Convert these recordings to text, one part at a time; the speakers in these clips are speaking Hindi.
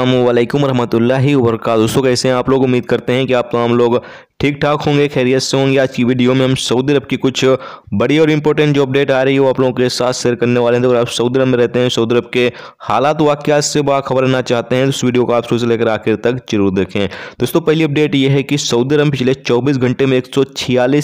अल्लाम वरहमल वर्क दोस्तों कैसे हैं आप लोग उम्मीद करते हैं कि आप तमाम लोग ठीक ठाक होंगे खैरियत से होंगे आज की वीडियो में हम सऊदी अरब की कुछ बड़ी और इंपॉर्टेंट जो अपडेट आ रही है वो आप लोगों के साथ शेयर करने वाले हैं तो अगर आप सऊदी अरब में रहते हैं सऊदी अरब के हालात वाक्या से बाखबर रहना चाहते हैं तो उस वीडियो को आप शुरू से लेकर आखिर तक जरूर देखें दोस्तों पहली अपडेट ये है कि सऊदी अरब पिछले चौबीस घंटे में एक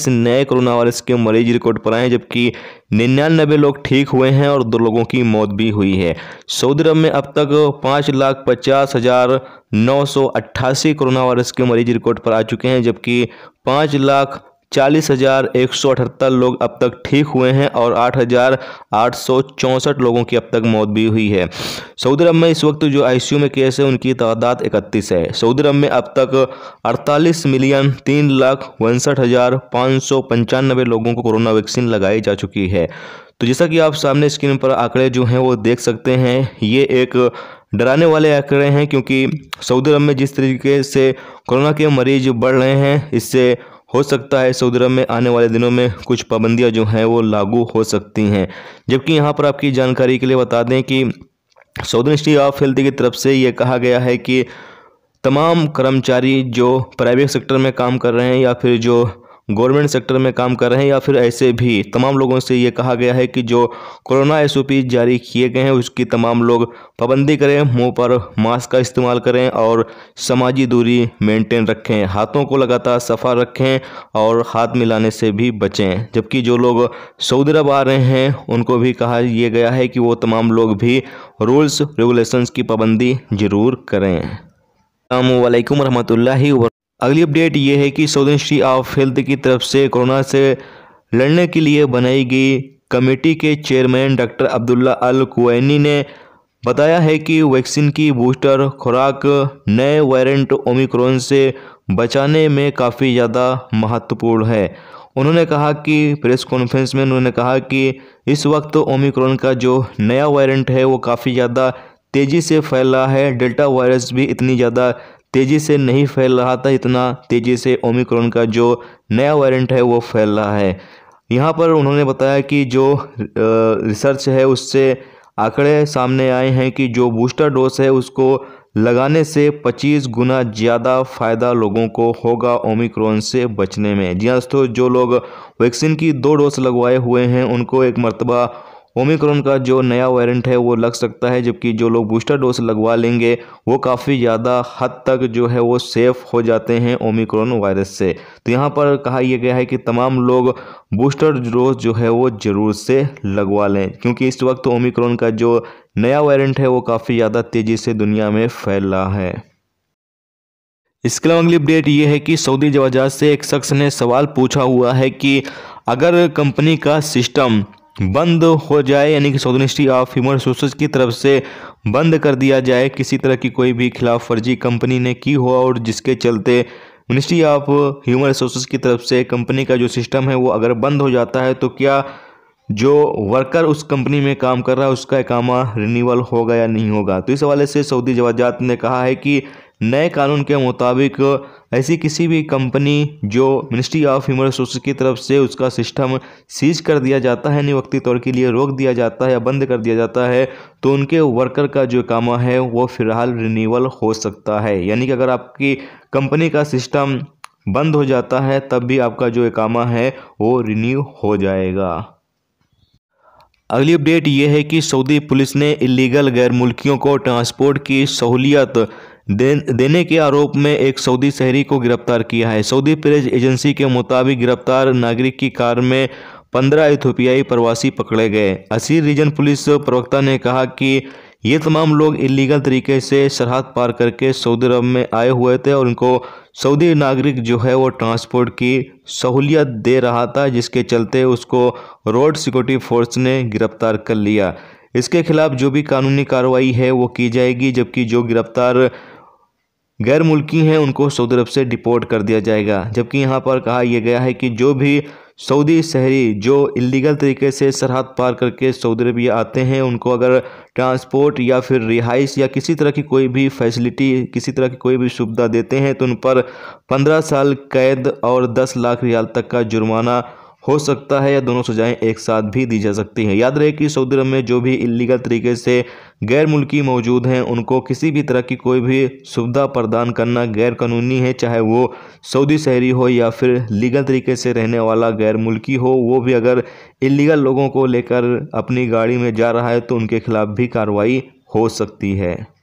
नए कोरोना वायरस के मरीज रिकॉर्ड पर आए हैं जबकि निन्यानबे लोग ठीक हुए हैं और दो लोगों की मौत भी हुई है सऊदी अरब में अब तक पाँच लाख पचास हज़ार नौ कोरोना वायरस के मरीज रिकॉर्ड पर आ चुके हैं जबकि पाँच लाख चालीस हज़ार एक सौ अठहत्तर लोग अब तक ठीक हुए हैं और आठ हज़ार आठ सौ चौंसठ लोगों की अब तक मौत भी हुई है सऊदी अरब में इस वक्त जो आईसीयू में केस है उनकी तादाद इकतीस है सऊदी अरब में अब तक अड़तालीस मिलियन तीन लाख उनसठ हज़ार पाँच सौ पंचानबे लोगों को कोरोना वैक्सीन लगाई जा चुकी है तो जैसा कि आप सामने स्क्रीन पर आंकड़े जो हैं वो देख सकते हैं ये एक डराने वाले आंकड़े हैं क्योंकि सऊदी अरब में जिस तरीके से कोरोना के मरीज बढ़ रहे हैं इससे हो सकता है सऊदी अरब में आने वाले दिनों में कुछ पाबंदियां जो हैं वो लागू हो सकती हैं जबकि यहाँ पर आपकी जानकारी के लिए बता दें कि सऊदी मिनिस्ट्री ऑफ हेल्थ की तरफ से ये कहा गया है कि तमाम कर्मचारी जो प्राइवेट सेक्टर में काम कर रहे हैं या फिर जो गवर्नमेंट सेक्टर में काम कर रहे हैं या फिर ऐसे भी तमाम लोगों से ये कहा गया है कि जो कोरोना एस जारी किए गए हैं उसकी तमाम लोग पाबंदी करें मुंह पर मास्क का इस्तेमाल करें और सामाजिक दूरी मेंटेन रखें हाथों को लगातार सफ़ा रखें और हाथ मिलाने से भी बचें जबकि जो लोग सऊदी अरब आ रहे हैं उनको भी कहा यह गया है कि वो तमाम लोग भी रूल्स रेगुलेशंस की पाबंदी ज़रूर करें अल्लाम वरहमल अगली अपडेट ये है कि सऊदी इंस्टी ऑफ हेल्थ की तरफ से कोरोना से लड़ने के लिए बनाई गई कमेटी के चेयरमैन डॉक्टर अब्दुल्ला अल कुनी ने बताया है कि वैक्सीन की बूस्टर खुराक नए वायरेंट ओमिक्रोन से बचाने में काफ़ी ज़्यादा महत्वपूर्ण है उन्होंने कहा कि प्रेस कॉन्फ्रेंस में उन्होंने कहा कि इस वक्त ओमिक्रोन का जो नया वायरेंट है वो काफ़ी ज़्यादा तेज़ी से फैल रहा है डेल्टा वायरस भी इतनी ज़्यादा तेज़ी से नहीं फैल रहा था इतना तेज़ी से ओमिक्रॉन का जो नया वेरिएंट है वो फैल रहा है यहाँ पर उन्होंने बताया कि जो रिसर्च है उससे आंकड़े सामने आए हैं कि जो बूस्टर डोज है उसको लगाने से 25 गुना ज़्यादा फ़ायदा लोगों को होगा ओमिक्रॉन से बचने में जी हाँ दोस्तों जो लोग वैक्सीन की दो डोज लगवाए हुए हैं उनको एक मरतबा ओमिक्रॉन का जो नया वायरेंट है वो लग सकता है जबकि जो लोग बूस्टर डोज लगवा लेंगे वो काफ़ी ज़्यादा हद तक जो है वो सेफ़ हो जाते हैं ओमिक्रॉन वायरस से तो यहाँ पर कहा यह गया है कि तमाम लोग बूस्टर डोज जो है वो ज़रूर से लगवा लें क्योंकि इस वक्त ओमिक्रॉन का जो नया वायरेंट है वो काफ़ी ज़्यादा तेज़ी से दुनिया में फैल रहा है इसके अलावा अगली अपडेट ये है कि सऊदी जवाजात से एक शख्स ने सवाल पूछा हुआ है कि अगर कंपनी का सिस्टम बंद हो जाए यानी कि south university of human resources की तरफ से बंद कर दिया जाए किसी तरह की कोई भी खिलाफ वर्जी कंपनी ने की हो और जिसके चलते मिनिस्ट्री ऑफ ह्यूमन रिसोर्स की तरफ से कंपनी का जो सिस्टम है वो अगर बंद हो जाता है तो क्या जो वर्कर उस कंपनी में काम कर रहा है उसका एकामा रिन्यूअल होगा या नहीं होगा तो इस हवाले से सऊदी जवाजात ने कहा है कि नए कानून के मुताबिक ऐसी किसी भी कंपनी जो मिनिस्ट्री ऑफ ह्यूमन रिसोर्स की तरफ से उसका सिस्टम सीज कर दिया जाता है निवक्ती तौर के लिए रोक दिया जाता है या बंद कर दिया जाता है तो उनके वर्कर का जो कामा है वो फिलहाल रिन्यूअल हो सकता है यानी कि अगर आपकी कंपनी का सिस्टम बंद हो जाता है तब भी आपका जो एकामा है वो रिन्यू हो जाएगा अगली अपडेट ये है कि सऊदी पुलिस ने इलीगल गैर मुल्कियों को ट्रांसपोर्ट की सहूलियत देने के आरोप में एक सऊदी शहरी को गिरफ्तार किया है सऊदी प्रेस एजेंसी के मुताबिक गिरफ्तार नागरिक की कार में पंद्रह इथोपियाई प्रवासी पकड़े गए असीर रीजन पुलिस प्रवक्ता ने कहा कि ये तमाम लोग इलीगल तरीके से सरहद पार करके सऊदी अरब में आए हुए थे और उनको सऊदी नागरिक जो है वो ट्रांसपोर्ट की सहूलियत दे रहा था जिसके चलते उसको रोड सिक्योरिटी फोर्स ने गिरफ्तार कर लिया इसके खिलाफ जो भी कानूनी कार्रवाई है वो की जाएगी जबकि जो गिरफ्तार गैर मुल्की हैं उनको सऊदी अरब से डिपोर्ट कर दिया जाएगा जबकि यहाँ पर कहा यह गया है कि जो भी सऊदी शहरी जो इलीगल तरीके से सरहद पार करके सऊदी अरबिया आते हैं उनको अगर ट्रांसपोर्ट या फिर रिहाइश या किसी तरह की कोई भी फैसिलिटी किसी तरह की कोई भी सुविधा देते हैं तो उन पर पंद्रह साल कैद और दस लाख रियाल तक का जुर्माना हो सकता है या दोनों सजाएं एक साथ भी दी जा सकती हैं याद रहे कि सऊदी अरब में जो भी इलीगल तरीके से गैर मुल्की मौजूद हैं उनको किसी भी तरह की कोई भी सुविधा प्रदान करना गैर कानूनी है चाहे वो सऊदी शहरी हो या फिर लीगल तरीके से रहने वाला गैर मुल्की हो वो भी अगर इलीगल लोगों को लेकर अपनी गाड़ी में जा रहा है तो उनके खिलाफ़ भी कार्रवाई हो सकती है